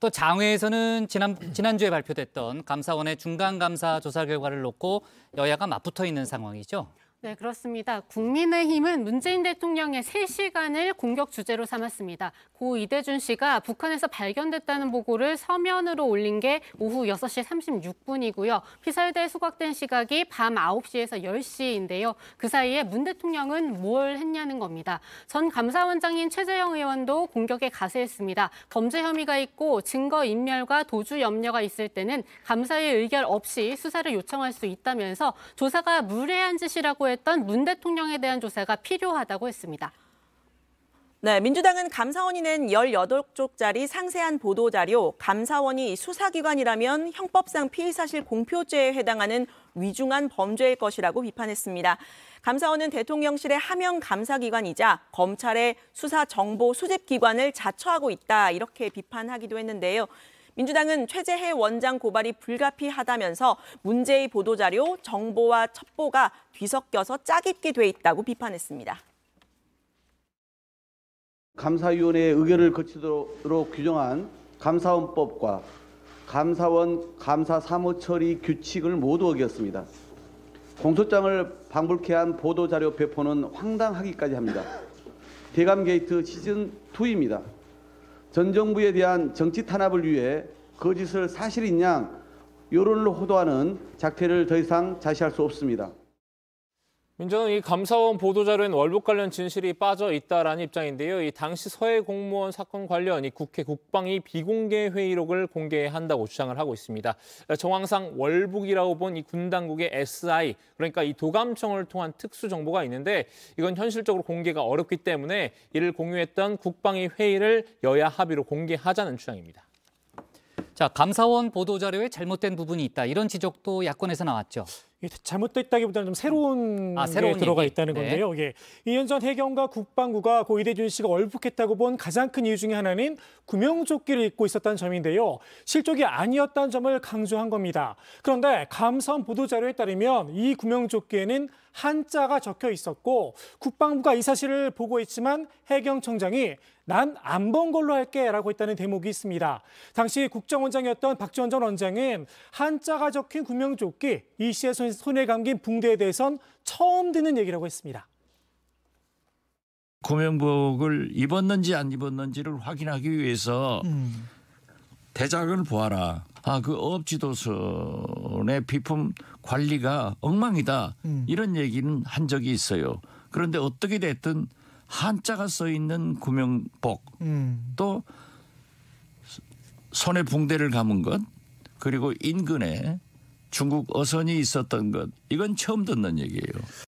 또 장외에서는 지난, 지난주에 발표됐던 감사원의 중간감사 조사 결과를 놓고 여야가 맞붙어 있는 상황이죠. 네, 그렇습니다. 국민의힘은 문재인 대통령의 3시간을 공격 주제로 삼았습니다. 고 이대준 씨가 북한에서 발견됐다는 보고를 서면으로 올린 게 오후 6시 36분이고요. 피살대 수각된 시각이 밤 9시에서 10시인데요. 그 사이에 문 대통령은 뭘 했냐는 겁니다. 전 감사원장인 최재형 의원도 공격에 가세했습니다. 범죄 혐의가 있고 증거 인멸과 도주 염려가 있을 때는 감사의 의결 없이 수사를 요청할 수 있다면서 조사가 무례한 짓이라고 선고했던 문 대통령에 대한 조사가 필요하다고 했습니다. 네, 민주당은 감사원이 낸 18쪽짜리 상세한 보도자료, 감사원이 수사기관이라면 형법상 피의사실 공표죄에 해당하는 위중한 범죄일 것이라고 비판했습니다. 감사원은 대통령실의 하명 감사기관이자 검찰의 수사정보 수집기관을 자처하고 있다, 이렇게 비판하기도 했는데요. 민주당은 최재해 원장 고발이 불가피하다면서 문제의 보도자료, 정보와 첩보가 뒤섞여서 짜깁기 돼 있다고 비판했습니다. 감사위원회의 의견을 거치도록 규정한 감사원법과 감사원 감사 사무 처리 규칙을 모두 어겼습니다. 공소장을 방불케 한 보도자료 배포는 황당하기까지 합니다. 대감 게이트 시즌 2입니다. 전 정부에 대한 정치 탄압을 위해 거짓을 사실인 양 여론을 호도하는 작태를 더 이상 자시할 수 없습니다. 민정은 이 감사원 보도자료엔 월북 관련 진실이 빠져 있다라는 입장인데요. 이 당시 서해 공무원 사건 관련 이 국회 국방위 비공개 회의록을 공개한다고 주장을 하고 있습니다. 정황상 월북이라고 본 이 군 당국의 SI 그러니까 이 도감청을 통한 특수 정보가 있는데 이건 현실적으로 공개가 어렵기 때문에 이를 공유했던 국방위 회의를 여야 합의로 공개하자는 주장입니다. 자, 감사원 보도자료에 잘못된 부분이 있다. 이런 지적도 야권에서 나왔죠. 잘못됐다기보다는 좀 새로운, 아, 새로운 게 들어가 있다는 네. 건데요. 예. 이현전 해경과 국방부가 고 이대준 씨가 얼북했다고 본 가장 큰 이유 중의 하나는 구명조끼를 입고 있었다는 점인데요. 실족이 아니었다는 점을 강조한 겁니다. 그런데 감사원 보도자료에 따르면 이 구명조끼에는 한자가 적혀 있었고 국방부가 이 사실을 보고 있지만 해경청장이 난안본 걸로 할게 라고 했다는 대목이 있습니다. 당시 국정원장이었던 박지원 전 원장은 한자가 적힌 구명조끼 이 씨의 손에 감긴 붕대에 대해선 처음 듣는 얘기라고 했습니다. 구명복을 입었는지 안 입었는지를 확인하기 위해서 음. 대작을 보아라. 아, 그 업지도선의 비품 관리가 엉망이다. 음. 이런 얘기는 한 적이 있어요. 그런데 어떻게 됐든 한자가 써 있는 구명복 음. 또 손에 붕대를 감은 것 그리고 인근에 중국 어선이 있었던 것 이건 처음 듣는 얘기예요.